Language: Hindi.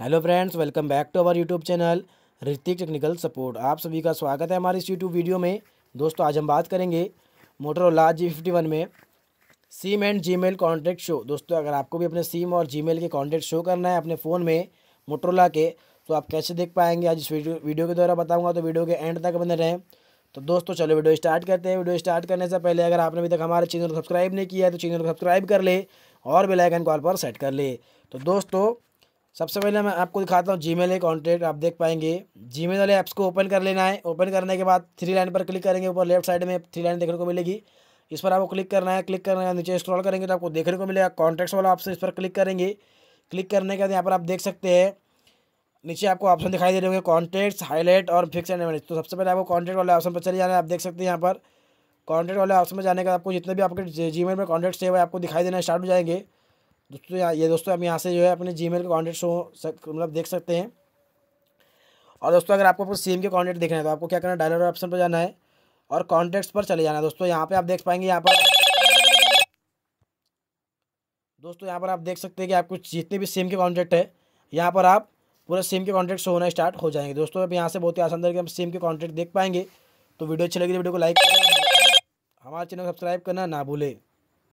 hello friends welcome back to our YouTube channel Hrithik technical support आप सभी का स्वागत है हमारे इस यूट्यूब वीडियो में दोस्तों आज हम बात करेंगे मोटरोला जी फिफ्टी वन में SIM and Gmail contact show दोस्तों अगर आपको भी अपने सीम और जी मेल के कॉन्टैक्ट शो करना है अपने फ़ोन में मोटरोला के तो आप कैसे देख पाएंगे आज इस वीडियो वीडियो के द्वारा बताऊँगा तो वीडियो के एंड तक बने रहें तो दोस्तों चलो वीडियो स्टार्ट करते हैं वीडियो स्टार्ट करने से पहले अगर आपने अभी तक हमारे चैनल को सब्सक्राइब नहीं किया है तो चैनल को सब्सक्राइब कर ले और बेलाइकन कॉल पर सेट कर ले तो दोस्तों सबसे पहले मैं आपको दिखाता हूँ जी मेल है कॉन्टैक्ट आप देख पाएंगे जी मेल वाले ऐप्स को ओपन कर लेना है ओपन करने के बाद थ्री लाइन पर क्लिक करेंगे ऊपर लेफ्ट साइड में थ्री लाइन देखने को मिलेगी इस पर आपको क्लिक करना है क्लिक करने के बाद नीचे स्क्रॉल करेंगे तो आपको देखने को मिलेगा कॉन्टैक्ट्स वाला ऑप्शन इस पर क्लिक करेंगे क्लिक करने के बाद यहाँ पर आप देख सकते हैं नीचे आपको ऑप्शन दिखाई दे रहे होंगे कॉन्टैक्ट्स हाईलाइट और फिक्स एंड मैनेज तो सबसे पहले आपको कॉन्टैक्ट वाले ऑप्शन पर चले जाना है आप देख सकते हैं यहाँ पर कॉन्टैक्ट वाले ऑप्शन में जाने के बाद आपको जितने भी आपके जी मेल में कॉन्टैक्ट वो आपको दिखाई देना स्टार्ट हो जाएंगे दोस्तों यहाँ ये दोस्तों हम यहाँ से जो है अपने जी मेल के कॉन्टैक्ट शो मतलब देख सकते हैं और दोस्तों अगर आपको सिम के कॉन्टेक्ट देखना है तो आपको क्या करना है डायलर ऑप्शन पर जाना है और कॉन्टेक्ट्स पर चले जाना है दोस्तों यहाँ पे आप देख पाएंगे यहाँ पर दोस्तों यहाँ पर आप देख सकते हैं कि आपको जितने भी सिम के कॉन्टेक्ट है यहाँ पर आप पूरे सिम के कॉन्टेक्ट शो होना स्टार्ट हो जाएंगे दोस्तों अब यहाँ से बहुत ही आसान तरीके हम सिम के कॉन्टैक्ट देख पाएंगे तो वीडियो अच्छी लगी तो वीडियो को लाइक करना हमारे चैनल को सब्सक्राइब करना ना भूलें